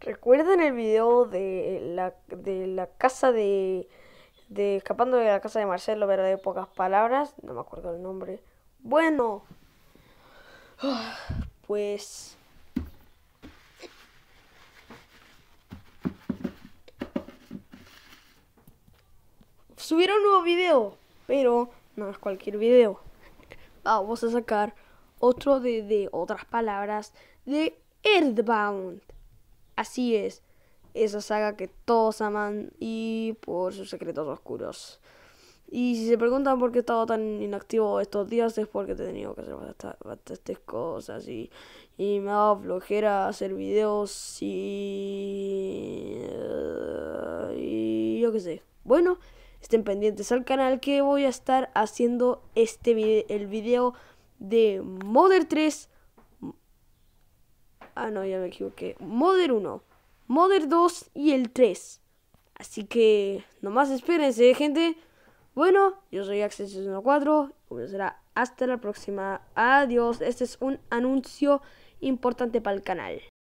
¿Recuerdan el video de la, de la casa de, de, Escapando de la casa de Marcelo, pero de pocas palabras? No me acuerdo el nombre. Bueno, pues... Subieron un nuevo video, pero no es cualquier video. Vamos a sacar otro de, de otras palabras de Earthbound. Así es, esa saga que todos aman y por sus secretos oscuros. Y si se preguntan por qué he estado tan inactivo estos días es porque he tenido que hacer bastantes cosas y, y me ha dado flojera hacer videos y, y yo qué sé. Bueno, estén pendientes al canal que voy a estar haciendo este el video de Mother 3 Ah, no, ya me equivoqué. Modder 1, Modder 2 y el 3. Así que nomás espérense, gente. Bueno, yo soy Access104. Comenzará hasta la próxima. Adiós. Este es un anuncio importante para el canal.